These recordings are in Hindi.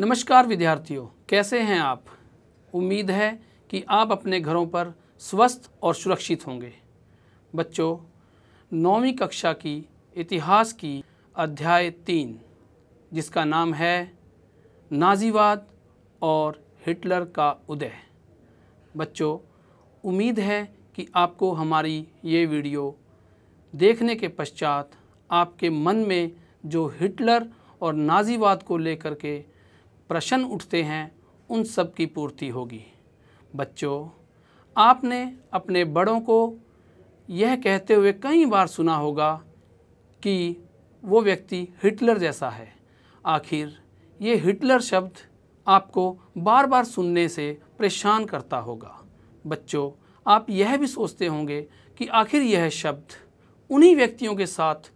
नमस्कार विद्यार्थियों कैसे हैं आप उम्मीद है कि आप अपने घरों पर स्वस्थ और सुरक्षित होंगे बच्चों नौवीं कक्षा की इतिहास की अध्याय तीन जिसका नाम है नाजीवाद और हिटलर का उदय बच्चों उम्मीद है कि आपको हमारी ये वीडियो देखने के पश्चात आपके मन में जो हिटलर और नाजीवाद को लेकर के प्रश्न उठते हैं उन सब की पूर्ति होगी बच्चों आपने अपने बड़ों को यह कहते हुए कई बार सुना होगा कि वो व्यक्ति हिटलर जैसा है आखिर ये हिटलर शब्द आपको बार बार सुनने से परेशान करता होगा बच्चों आप यह भी सोचते होंगे कि आखिर यह शब्द उन्हीं व्यक्तियों के साथ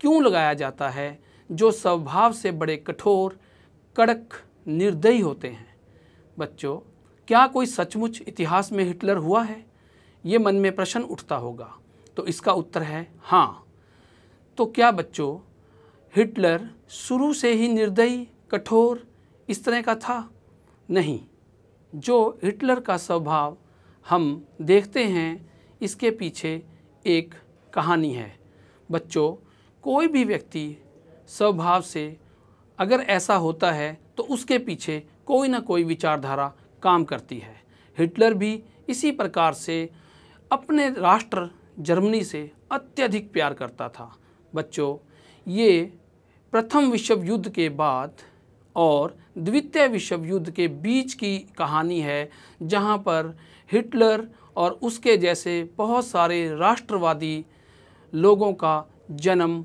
क्यों लगाया जाता है जो स्वभाव से बड़े कठोर कड़क निर्दयी होते हैं बच्चों क्या कोई सचमुच इतिहास में हिटलर हुआ है ये मन में प्रश्न उठता होगा तो इसका उत्तर है हाँ तो क्या बच्चों हिटलर शुरू से ही निर्दयी कठोर इस तरह का था नहीं जो हिटलर का स्वभाव हम देखते हैं इसके पीछे एक कहानी है बच्चों कोई भी व्यक्ति स्वभाव से अगर ऐसा होता है तो उसके पीछे कोई ना कोई विचारधारा काम करती है हिटलर भी इसी प्रकार से अपने राष्ट्र जर्मनी से अत्यधिक प्यार करता था बच्चों ये प्रथम विश्व युद्ध के बाद और द्वितीय विश्व युद्ध के बीच की कहानी है जहाँ पर हिटलर और उसके जैसे बहुत सारे राष्ट्रवादी लोगों का जन्म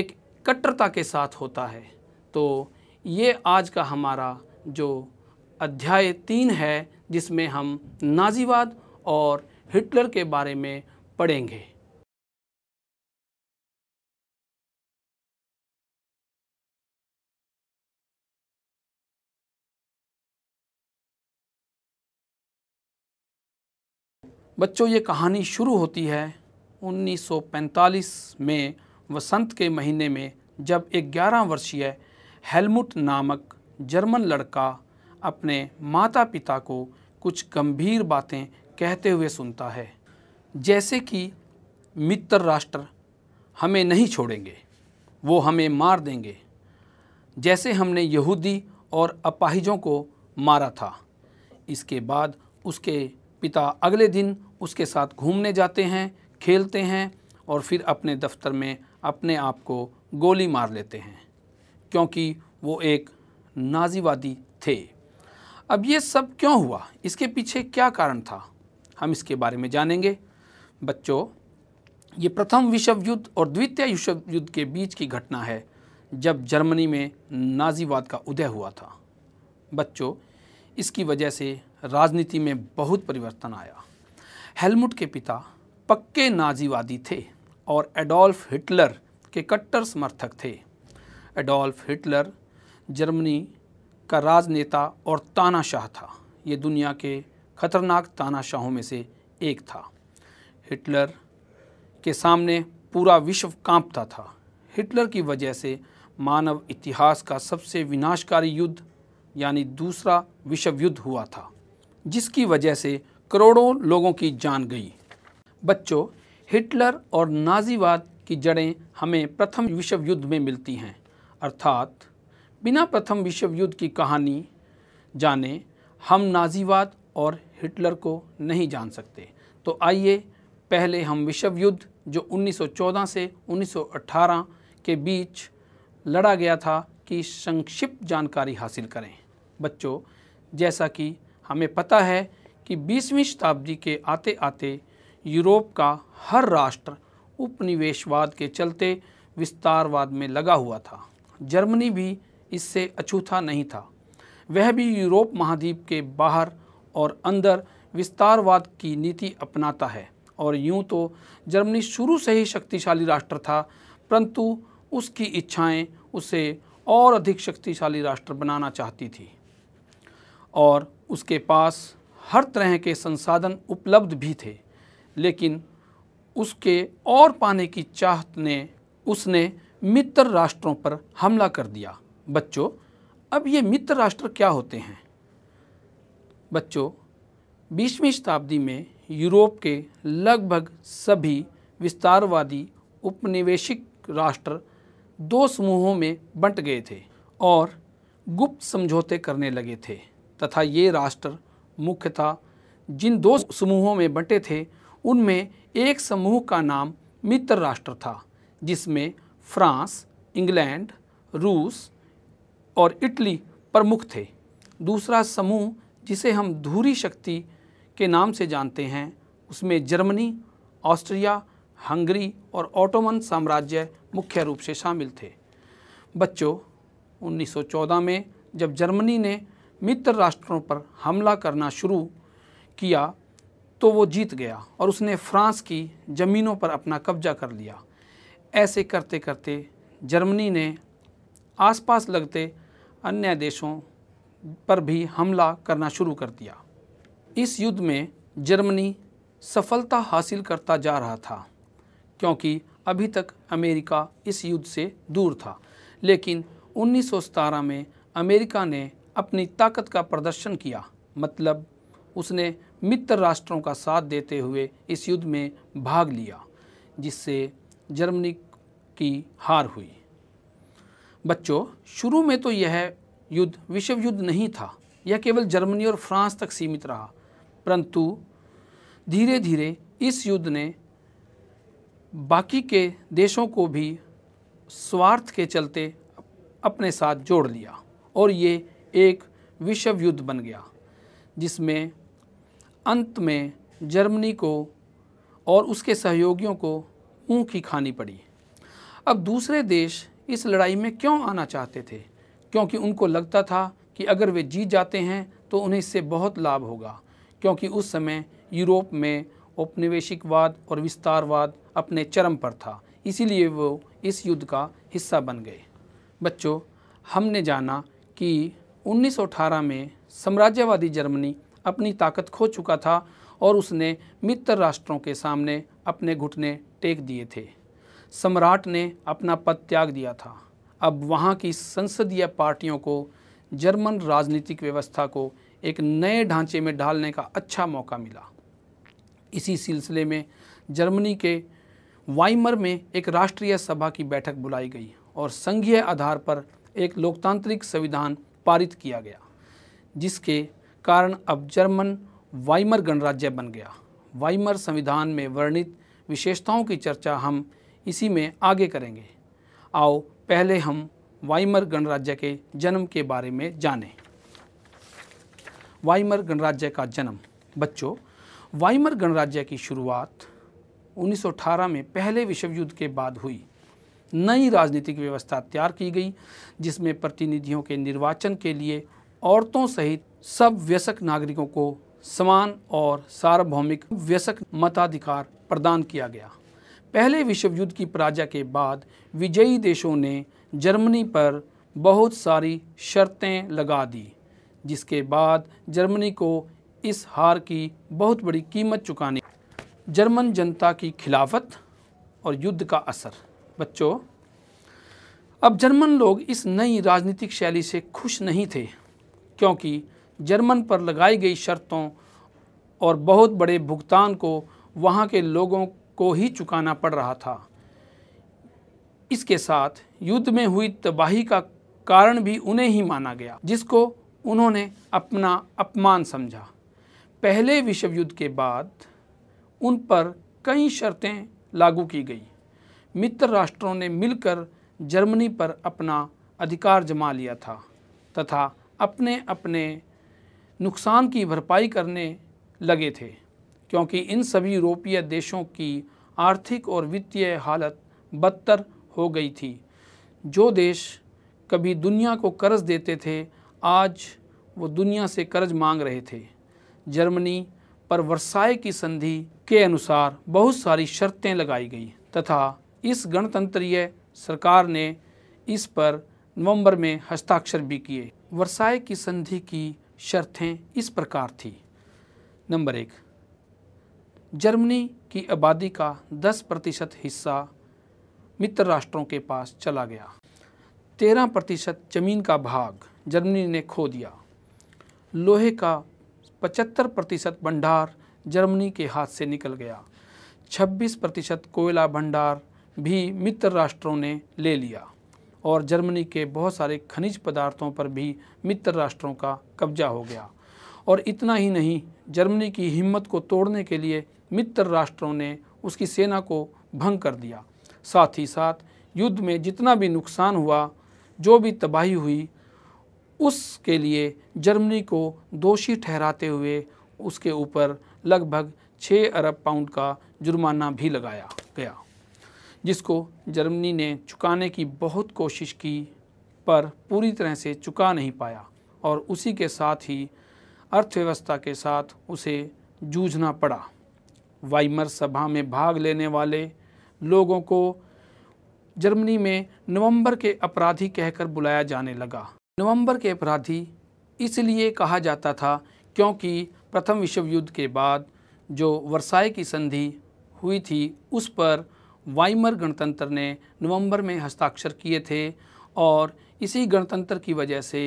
एक कट्टरता के साथ होता है तो ये आज का हमारा जो अध्याय तीन है जिसमें हम नाजीवाद और हिटलर के बारे में पढ़ेंगे बच्चों ये कहानी शुरू होती है 1945 में वसंत के महीने में जब एक 11 वर्षीय हेलमुट नामक जर्मन लड़का अपने माता पिता को कुछ गंभीर बातें कहते हुए सुनता है जैसे कि मित्र राष्ट्र हमें नहीं छोड़ेंगे वो हमें मार देंगे जैसे हमने यहूदी और अपाहिजों को मारा था इसके बाद उसके पिता अगले दिन उसके साथ घूमने जाते हैं खेलते हैं और फिर अपने दफ्तर में अपने आप को गोली मार लेते हैं क्योंकि वो एक नाजीवादी थे अब ये सब क्यों हुआ इसके पीछे क्या कारण था हम इसके बारे में जानेंगे बच्चों ये प्रथम विश्व युद्ध और द्वितीय विश्व युद्ध के बीच की घटना है जब जर्मनी में नाजीवाद का उदय हुआ था बच्चों इसकी वजह से राजनीति में बहुत परिवर्तन आया हेलमुट के पिता पक्के नाजीवादी थे और एडोल्फ हिटलर के कट्टर समर्थक थे एडोल्फ हिटलर जर्मनी का राजनेता और तानाशाह था ये दुनिया के ख़तरनाक तानाशाहों में से एक था हिटलर के सामने पूरा विश्व कांपता था हिटलर की वजह से मानव इतिहास का सबसे विनाशकारी युद्ध यानी दूसरा विश्व युद्ध हुआ था जिसकी वजह से करोड़ों लोगों की जान गई बच्चों हिटलर और नाजीवाद की जड़ें हमें प्रथम विश्व युद्ध में मिलती हैं अर्थात बिना प्रथम विश्व युद्ध की कहानी जाने हम नाजीवाद और हिटलर को नहीं जान सकते तो आइए पहले हम विश्व युद्ध जो 1914 से 1918 के बीच लड़ा गया था की संक्षिप्त जानकारी हासिल करें बच्चों जैसा कि हमें पता है कि 20वीं शताब्दी के आते आते यूरोप का हर राष्ट्र उपनिवेशवाद के चलते विस्तारवाद में लगा हुआ था जर्मनी भी इससे अछूता नहीं था वह भी यूरोप महाद्वीप के बाहर और अंदर विस्तारवाद की नीति अपनाता है और यूं तो जर्मनी शुरू से ही शक्तिशाली राष्ट्र था परंतु उसकी इच्छाएं उसे और अधिक शक्तिशाली राष्ट्र बनाना चाहती थी और उसके पास हर तरह के संसाधन उपलब्ध भी थे लेकिन उसके और पाने की चाहत ने उसने मित्र राष्ट्रों पर हमला कर दिया बच्चों अब ये मित्र राष्ट्र क्या होते हैं बच्चों बीसवीं शताब्दी में यूरोप के लगभग सभी विस्तारवादी उपनिवेशिक राष्ट्र दो समूहों में बंट गए थे और गुप्त समझौते करने लगे थे तथा ये राष्ट्र मुख्यतः जिन दो समूहों में बंटे थे उनमें एक समूह का नाम मित्र राष्ट्र था जिसमें फ्रांस इंग्लैंड रूस और इटली प्रमुख थे दूसरा समूह जिसे हम धूरी शक्ति के नाम से जानते हैं उसमें जर्मनी ऑस्ट्रिया हंगरी और ऑटोमन साम्राज्य मुख्य रूप से शामिल थे बच्चों 1914 में जब जर्मनी ने मित्र राष्ट्रों पर हमला करना शुरू किया तो वो जीत गया और उसने फ्रांस की ज़मीनों पर अपना कब्जा कर लिया ऐसे करते करते जर्मनी ने आसपास लगते अन्य देशों पर भी हमला करना शुरू कर दिया इस युद्ध में जर्मनी सफलता हासिल करता जा रहा था क्योंकि अभी तक अमेरिका इस युद्ध से दूर था लेकिन उन्नीस में अमेरिका ने अपनी ताकत का प्रदर्शन किया मतलब उसने मित्र राष्ट्रों का साथ देते हुए इस युद्ध में भाग लिया जिससे जर्मनी की हार हुई बच्चों शुरू में तो यह युद्ध विश्व युद्ध नहीं था यह केवल जर्मनी और फ्रांस तक सीमित रहा परंतु धीरे धीरे इस युद्ध ने बाकी के देशों को भी स्वार्थ के चलते अपने साथ जोड़ लिया और ये एक विश्व युद्ध बन गया जिसमें अंत में जर्मनी को और उसके सहयोगियों को ऊँख ही खानी पड़ी अब दूसरे देश इस लड़ाई में क्यों आना चाहते थे क्योंकि उनको लगता था कि अगर वे जीत जाते हैं तो उन्हें इससे बहुत लाभ होगा क्योंकि उस समय यूरोप में औपनिवेशिकवाद और विस्तारवाद अपने चरम पर था इसीलिए वो इस युद्ध का हिस्सा बन गए बच्चों हमने जाना कि 1918 में साम्राज्यवादी जर्मनी अपनी ताकत खो चुका था और उसने मित्र राष्ट्रों के सामने अपने घुटने टेक दिए थे सम्राट ने अपना पद त्याग दिया था अब वहाँ की संसदीय पार्टियों को जर्मन राजनीतिक व्यवस्था को एक नए ढांचे में ढालने का अच्छा मौका मिला इसी सिलसिले में जर्मनी के वाइमर में एक राष्ट्रीय सभा की बैठक बुलाई गई और संघीय आधार पर एक लोकतांत्रिक संविधान पारित किया गया जिसके कारण अब जर्मन वाइमर गणराज्य बन गया वाइमर संविधान में वर्णित विशेषताओं की चर्चा हम इसी में आगे करेंगे आओ पहले हम वाइमर गणराज्य के जन्म के बारे में जानें वाइमर गणराज्य का जन्म बच्चों वाइमर गणराज्य की शुरुआत 1918 में पहले विश्व युद्ध के बाद हुई नई राजनीतिक व्यवस्था तैयार की गई जिसमें प्रतिनिधियों के निर्वाचन के लिए औरतों सहित सब व्यसक नागरिकों को समान और सार्वभौमिक व्यसक मताधिकार प्रदान किया गया पहले विश्व युद्ध की पराजय के बाद विजयी देशों ने जर्मनी पर बहुत सारी शर्तें लगा दी जिसके बाद जर्मनी को इस हार की बहुत बड़ी कीमत चुकाने जर्मन जनता की खिलाफत और युद्ध का असर बच्चों अब जर्मन लोग इस नई राजनीतिक शैली से खुश नहीं थे क्योंकि जर्मन पर लगाई गई शर्तों और बहुत बड़े भुगतान को वहाँ के लोगों को ही चुकाना पड़ रहा था इसके साथ युद्ध में हुई तबाही का कारण भी उन्हें ही माना गया जिसको उन्होंने अपना अपमान समझा पहले विश्व युद्ध के बाद उन पर कई शर्तें लागू की गई मित्र राष्ट्रों ने मिलकर जर्मनी पर अपना अधिकार जमा लिया था तथा अपने अपने नुकसान की भरपाई करने लगे थे क्योंकि इन सभी यूरोपीय देशों की आर्थिक और वित्तीय हालत बदतर हो गई थी जो देश कभी दुनिया को कर्ज़ देते थे आज वो दुनिया से कर्ज मांग रहे थे जर्मनी पर वर्षाए की संधि के अनुसार बहुत सारी शर्तें लगाई गई तथा इस गणतंत्रीय सरकार ने इस पर नवंबर में हस्ताक्षर भी किए वर्षाए की संधि की शर्तें इस प्रकार थी नंबर एक जर्मनी की आबादी का 10 प्रतिशत हिस्सा मित्र राष्ट्रों के पास चला गया 13 प्रतिशत जमीन का भाग जर्मनी ने खो दिया लोहे का 75 प्रतिशत भंडार जर्मनी के हाथ से निकल गया 26 प्रतिशत कोयला भंडार भी मित्र राष्ट्रों ने ले लिया और जर्मनी के बहुत सारे खनिज पदार्थों पर भी मित्र राष्ट्रों का कब्जा हो गया और इतना ही नहीं जर्मनी की हिम्मत को तोड़ने के लिए मित्र राष्ट्रों ने उसकी सेना को भंग कर दिया साथ ही साथ युद्ध में जितना भी नुकसान हुआ जो भी तबाही हुई उसके लिए जर्मनी को दोषी ठहराते हुए उसके ऊपर लगभग छः अरब पाउंड का जुर्माना भी लगाया गया जिसको जर्मनी ने चुकाने की बहुत कोशिश की पर पूरी तरह से चुका नहीं पाया और उसी के साथ ही अर्थव्यवस्था के साथ उसे जूझना पड़ा वाइमर सभा में भाग लेने वाले लोगों को जर्मनी में नवंबर के अपराधी कहकर बुलाया जाने लगा नवंबर के अपराधी इसलिए कहा जाता था क्योंकि प्रथम विश्व युद्ध के बाद जो वर्साय की संधि हुई थी उस पर वाइमर गणतंत्र ने नवंबर में हस्ताक्षर किए थे और इसी गणतंत्र की वजह से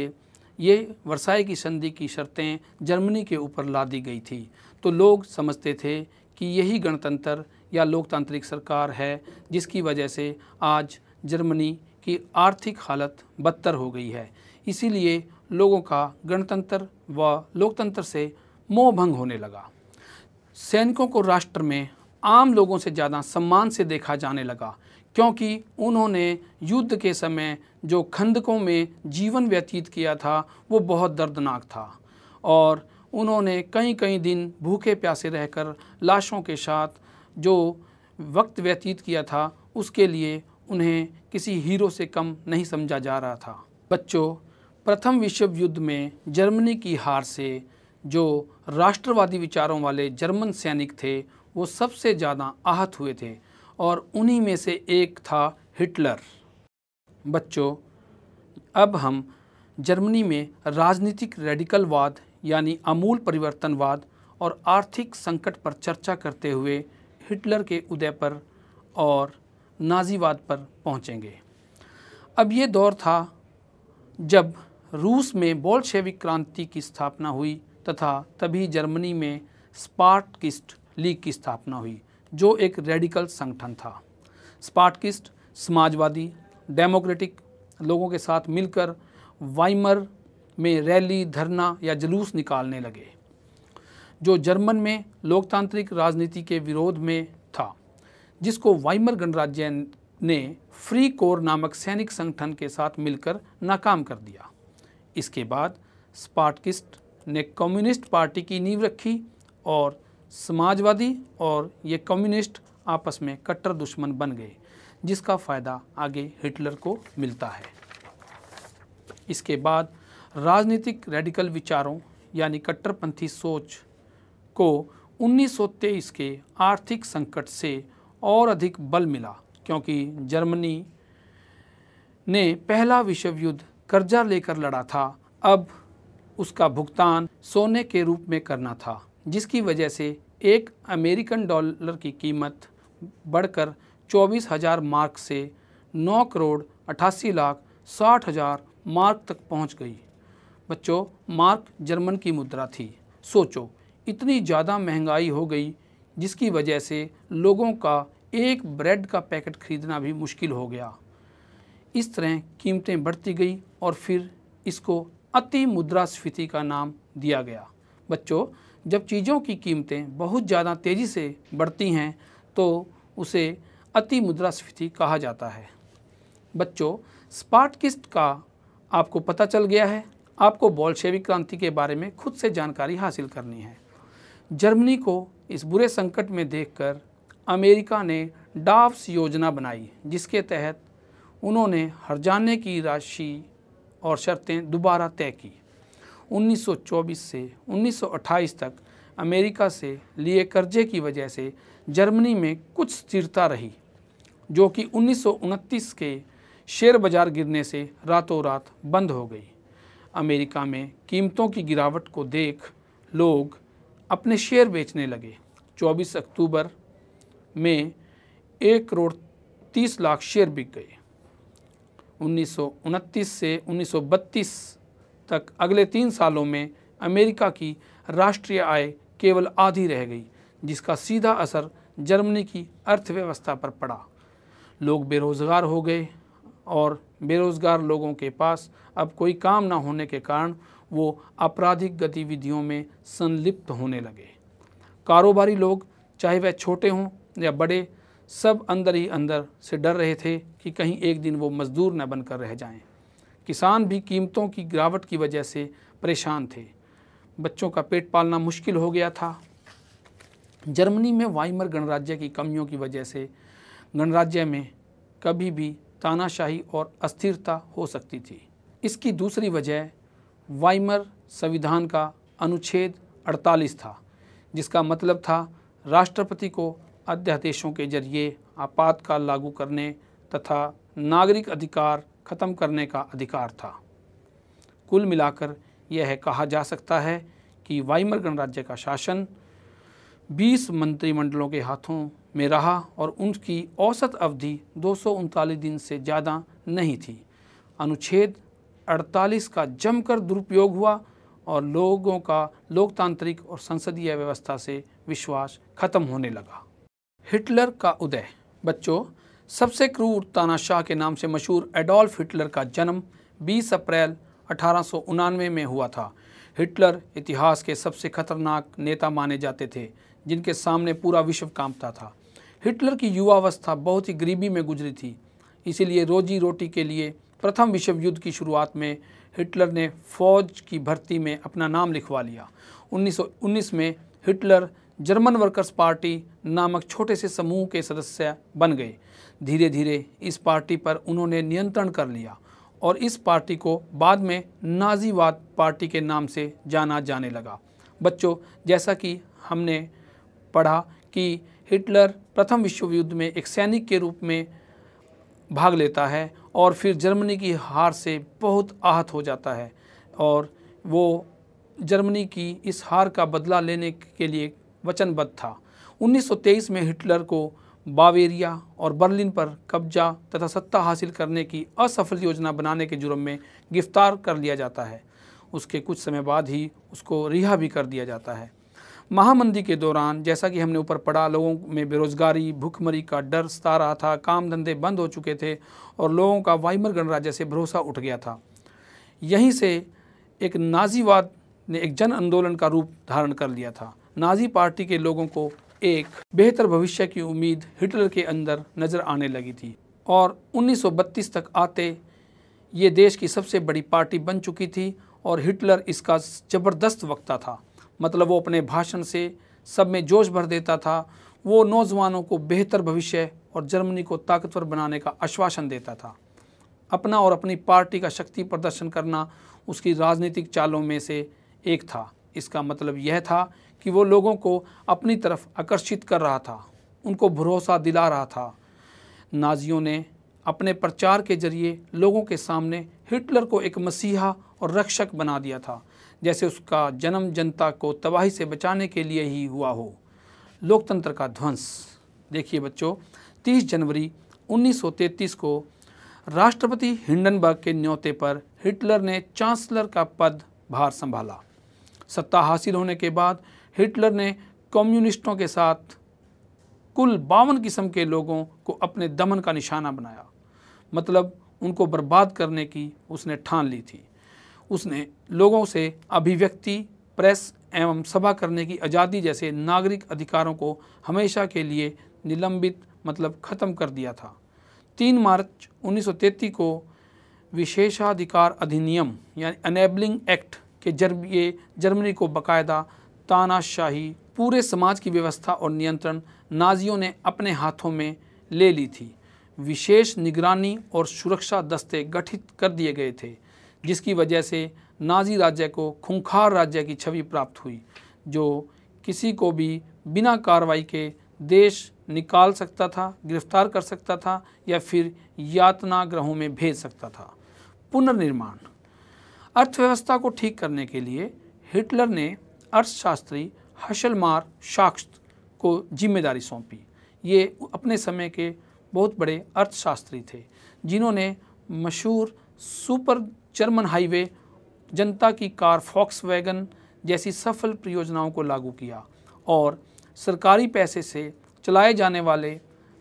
ये वर्षाए की संधि की शर्तें जर्मनी के ऊपर ला दी गई थी तो लोग समझते थे कि यही गणतंत्र या लोकतांत्रिक सरकार है जिसकी वजह से आज जर्मनी की आर्थिक हालत बदतर हो गई है इसीलिए लोगों का गणतंत्र व लोकतंत्र से मोह भंग होने लगा सैनिकों को राष्ट्र में आम लोगों से ज़्यादा सम्मान से देखा जाने लगा क्योंकि उन्होंने युद्ध के समय जो खंदकों में जीवन व्यतीत किया था वो बहुत दर्दनाक था और उन्होंने कई कई दिन भूखे प्यासे रहकर लाशों के साथ जो वक्त व्यतीत किया था उसके लिए उन्हें किसी हीरो से कम नहीं समझा जा रहा था बच्चों प्रथम विश्व युद्ध में जर्मनी की हार से जो राष्ट्रवादी विचारों वाले जर्मन सैनिक थे वो सबसे ज़्यादा आहत हुए थे और उन्हीं में से एक था हिटलर बच्चों अब हम जर्मनी में राजनीतिक रेडिकलवाद यानी अमूल परिवर्तनवाद और आर्थिक संकट पर चर्चा करते हुए हिटलर के उदय पर और नाजीवाद पर पहुंचेंगे। अब ये दौर था जब रूस में बोल्शेविक क्रांति की स्थापना हुई तथा तभी जर्मनी में स्पार्टकिस्ट लीग की स्थापना हुई जो एक रेडिकल संगठन था स्पाटकिस्ट समाजवादी डेमोक्रेटिक लोगों के साथ मिलकर वाइमर में रैली धरना या जुलूस निकालने लगे जो जर्मन में लोकतांत्रिक राजनीति के विरोध में था जिसको वाइमर गणराज्य ने फ्री कोर नामक सैनिक संगठन के साथ मिलकर नाकाम कर दिया इसके बाद स्पाटकिस्ट ने कम्युनिस्ट पार्टी की नींव रखी और समाजवादी और ये कम्युनिस्ट आपस में कट्टर दुश्मन बन गए जिसका फ़ायदा आगे हिटलर को मिलता है इसके बाद राजनीतिक रेडिकल विचारों यानी कट्टरपंथी सोच को 1923 के आर्थिक संकट से और अधिक बल मिला क्योंकि जर्मनी ने पहला विश्व युद्ध कर्जा लेकर लड़ा था अब उसका भुगतान सोने के रूप में करना था जिसकी वजह से एक अमेरिकन डॉलर की कीमत बढ़कर चौबीस हज़ार मार्क से 9 करोड़ अट्ठासी लाख साठ हज़ार मार्क तक पहुंच गई बच्चों मार्क जर्मन की मुद्रा थी सोचो इतनी ज़्यादा महंगाई हो गई जिसकी वजह से लोगों का एक ब्रेड का पैकेट खरीदना भी मुश्किल हो गया इस तरह कीमतें बढ़ती गई और फिर इसको अति मुद्रास्फीति का नाम दिया गया बच्चों जब चीज़ों की कीमतें बहुत ज़्यादा तेज़ी से बढ़ती हैं तो उसे अति मुद्रास्फीति कहा जाता है बच्चों स्पाट किस्त का आपको पता चल गया है आपको बॉल्शेविक क्रांति के बारे में खुद से जानकारी हासिल करनी है जर्मनी को इस बुरे संकट में देखकर अमेरिका ने डाफ्स योजना बनाई जिसके तहत उन्होंने हर जाने की राशि और शर्तें दोबारा तय की 1924 से 1928 तक अमेरिका से लिए कर्जे की वजह से जर्मनी में कुछ स्थिरता रही जो कि उन्नीस के शेयर बाज़ार गिरने से रातों रात बंद हो गई अमेरिका में कीमतों की गिरावट को देख लोग अपने शेयर बेचने लगे 24 अक्टूबर में एक करोड़ तीस लाख शेयर बिक गए उन्नीस से उन्नीस तक अगले तीन सालों में अमेरिका की राष्ट्रीय आय केवल आधी रह गई जिसका सीधा असर जर्मनी की अर्थव्यवस्था पर पड़ा लोग बेरोज़गार हो गए और बेरोज़गार लोगों के पास अब कोई काम ना होने के कारण वो आपराधिक गतिविधियों में संलिप्त होने लगे कारोबारी लोग चाहे वह छोटे हों या बड़े सब अंदर ही अंदर से डर रहे थे कि कहीं एक दिन वो मज़दूर न बनकर रह जाएं। किसान भी कीमतों की गिरावट की वजह से परेशान थे बच्चों का पेट पालना मुश्किल हो गया था जर्मनी में वाइमर गणराज्य की कमियों की वजह से गणराज्य में कभी भी तानाशाही और अस्थिरता हो सकती थी इसकी दूसरी वजह वाइमर संविधान का अनुच्छेद 48 था जिसका मतलब था राष्ट्रपति को अध्यादेशों के जरिए आपातकाल लागू करने तथा नागरिक अधिकार ख़त्म करने का अधिकार था कुल मिलाकर यह कहा जा सकता है कि वाइमर गणराज्य का शासन 20 मंत्रिमंडलों के हाथों में रहा और उनकी औसत अवधि दो दिन से ज़्यादा नहीं थी अनुच्छेद 48 का जमकर दुरुपयोग हुआ और लोगों का लोकतांत्रिक और संसदीय व्यवस्था से विश्वास खत्म होने लगा हिटलर का उदय बच्चों सबसे क्रूर तानाशाह के नाम से मशहूर एडोल्फ हिटलर का जन्म 20 अप्रैल अठारह में हुआ था हिटलर इतिहास के सबसे खतरनाक नेता माने जाते थे जिनके सामने पूरा विश्व कांपता था हिटलर की युवावस्था बहुत ही गरीबी में गुजरी थी इसीलिए रोजी रोटी के लिए प्रथम विश्व युद्ध की शुरुआत में हिटलर ने फौज की भर्ती में अपना नाम लिखवा लिया 1919 में हिटलर जर्मन वर्कर्स पार्टी नामक छोटे से समूह के सदस्य बन गए धीरे धीरे इस पार्टी पर उन्होंने नियंत्रण कर लिया और इस पार्टी को बाद में नाजीवाद पार्टी के नाम से जाना जाने लगा बच्चों जैसा कि हमने पढ़ा कि हिटलर प्रथम विश्व युद्ध में एक सैनिक के रूप में भाग लेता है और फिर जर्मनी की हार से बहुत आहत हो जाता है और वो जर्मनी की इस हार का बदला लेने के लिए वचनबद्ध था 1923 में हिटलर को बावेरिया और बर्लिन पर कब्जा तथा सत्ता हासिल करने की असफल योजना बनाने के जुर्म में गिरफ्तार कर लिया जाता है उसके कुछ समय बाद ही उसको रिहा भी कर दिया जाता है महामंदी के दौरान जैसा कि हमने ऊपर पढ़ा लोगों में बेरोजगारी भूखमरी का डर सता रहा था काम धंधे बंद हो चुके थे और लोगों का वाइमर गणराज्य से भरोसा उठ गया था यहीं से एक नाजीवाद ने एक जन आंदोलन का रूप धारण कर लिया था नाजी पार्टी के लोगों को एक बेहतर भविष्य की उम्मीद हिटलर के अंदर नज़र आने लगी थी और 1932 तक आते ये देश की सबसे बड़ी पार्टी बन चुकी थी और हिटलर इसका ज़बरदस्त वक्ता था मतलब वो अपने भाषण से सब में जोश भर देता था वो नौजवानों को बेहतर भविष्य और जर्मनी को ताकतवर बनाने का आश्वासन देता था अपना और अपनी पार्टी का शक्ति प्रदर्शन करना उसकी राजनीतिक चालों में से एक था इसका मतलब यह था कि वो लोगों को अपनी तरफ आकर्षित कर रहा था उनको भरोसा दिला रहा था नाजियों ने अपने प्रचार के जरिए लोगों के सामने हिटलर को एक मसीहा और रक्षक बना दिया था जैसे उसका जन्म जनता को तबाही से बचाने के लिए ही हुआ हो लोकतंत्र का ध्वंस देखिए बच्चों 30 जनवरी 1933 को राष्ट्रपति हिंडनबर्ग के न्योते पर हिटलर ने चांसलर का पद भार संभाला सत्ता हासिल होने के बाद हिटलर ने कम्युनिस्टों के साथ कुल बावन किस्म के लोगों को अपने दमन का निशाना बनाया मतलब उनको बर्बाद करने की उसने ठान ली थी उसने लोगों से अभिव्यक्ति प्रेस एवं सभा करने की आज़ादी जैसे नागरिक अधिकारों को हमेशा के लिए निलंबित मतलब ख़त्म कर दिया था तीन मार्च 1933 को विशेषाधिकार अधिनियम यानी अनेबलिंग एक्ट के जरिए जर्मनी को बाकायदा तानाशाही पूरे समाज की व्यवस्था और नियंत्रण नाजियों ने अपने हाथों में ले ली थी विशेष निगरानी और सुरक्षा दस्ते गठित कर दिए गए थे जिसकी वजह से नाजी राज्य को खूंखार राज्य की छवि प्राप्त हुई जो किसी को भी बिना कार्रवाई के देश निकाल सकता था गिरफ्तार कर सकता था या फिर यातना ग्रहों में भेज सकता था पुनर्निर्माण अर्थव्यवस्था को ठीक करने के लिए हिटलर ने अर्थशास्त्री हशलमार शाख्त को जिम्मेदारी सौंपी ये अपने समय के बहुत बड़े अर्थशास्त्री थे जिन्होंने मशहूर सुपर जर्मन हाईवे जनता की कार फॉक्स वैगन जैसी सफल परियोजनाओं को लागू किया और सरकारी पैसे से चलाए जाने वाले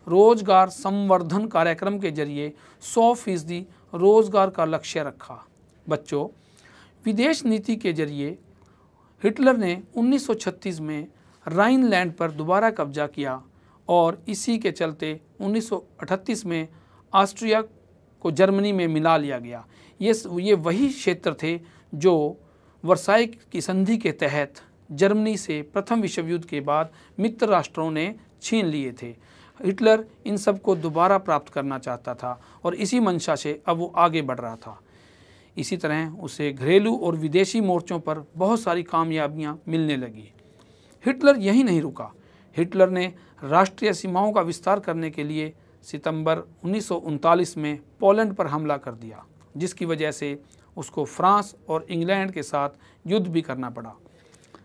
रोजगार संवर्धन कार्यक्रम के जरिए 100 फीसदी रोजगार का लक्ष्य रखा बच्चों विदेश नीति के जरिए हिटलर ने 1936 में राइनलैंड पर दोबारा कब्जा किया और इसी के चलते 1938 में ऑस्ट्रिया को जर्मनी में मिला लिया गया ये ये वही क्षेत्र थे जो वर्साई की संधि के तहत जर्मनी से प्रथम विश्व युद्ध के बाद मित्र राष्ट्रों ने छीन लिए थे हिटलर इन सब को दोबारा प्राप्त करना चाहता था और इसी मंशा से अब वो आगे बढ़ रहा था इसी तरह उसे घरेलू और विदेशी मोर्चों पर बहुत सारी कामयाबियाँ मिलने लगी हिटलर यही नहीं रुका हिटलर ने राष्ट्रीय सीमाओं का विस्तार करने के लिए सितंबर उन्नीस में पोलैंड पर हमला कर दिया जिसकी वजह से उसको फ्रांस और इंग्लैंड के साथ युद्ध भी करना पड़ा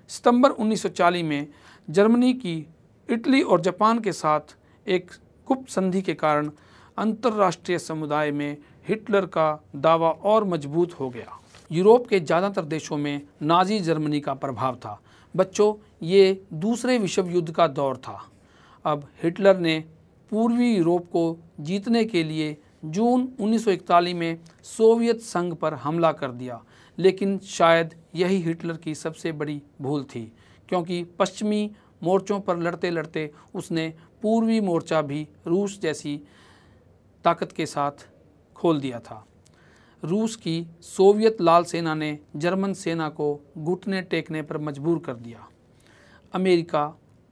सितंबर 1940 में जर्मनी की इटली और जापान के साथ एक गुप्त संधि के कारण अंतर्राष्ट्रीय समुदाय में हिटलर का दावा और मजबूत हो गया यूरोप के ज़्यादातर देशों में नाजी जर्मनी का प्रभाव था बच्चों ये दूसरे विश्व युद्ध का दौर था अब हिटलर ने पूर्वी यूरोप को जीतने के लिए जून 1941 में सोवियत संघ पर हमला कर दिया लेकिन शायद यही हिटलर की सबसे बड़ी भूल थी क्योंकि पश्चिमी मोर्चों पर लड़ते लड़ते उसने पूर्वी मोर्चा भी रूस जैसी ताकत के साथ खोल दिया था रूस की सोवियत लाल सेना ने जर्मन सेना को घुटने टेकने पर मजबूर कर दिया अमेरिका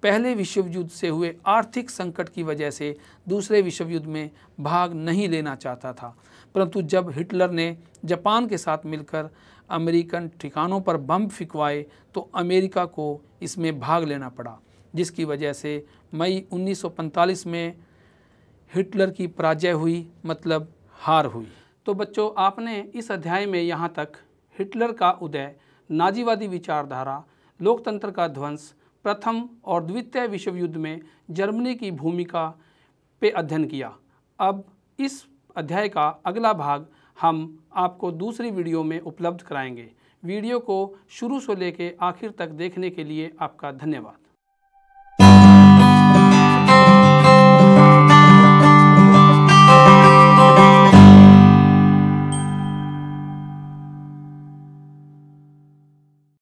पहले विश्व युद्ध से हुए आर्थिक संकट की वजह से दूसरे विश्व युद्ध में भाग नहीं लेना चाहता था परंतु जब हिटलर ने जापान के साथ मिलकर अमेरिकन ठिकानों पर बम फिकवाए तो अमेरिका को इसमें भाग लेना पड़ा जिसकी वजह से मई 1945 में हिटलर की पराजय हुई मतलब हार हुई तो बच्चों आपने इस अध्याय में यहाँ तक हिटलर का उदय नाजीवादी विचारधारा लोकतंत्र का ध्वंस प्रथम और द्वितीय विश्व युद्ध में जर्मनी की भूमिका पे अध्ययन किया अब इस अध्याय का अगला भाग हम आपको दूसरी वीडियो में उपलब्ध कराएंगे वीडियो को शुरू से लेकर आखिर तक देखने के लिए आपका धन्यवाद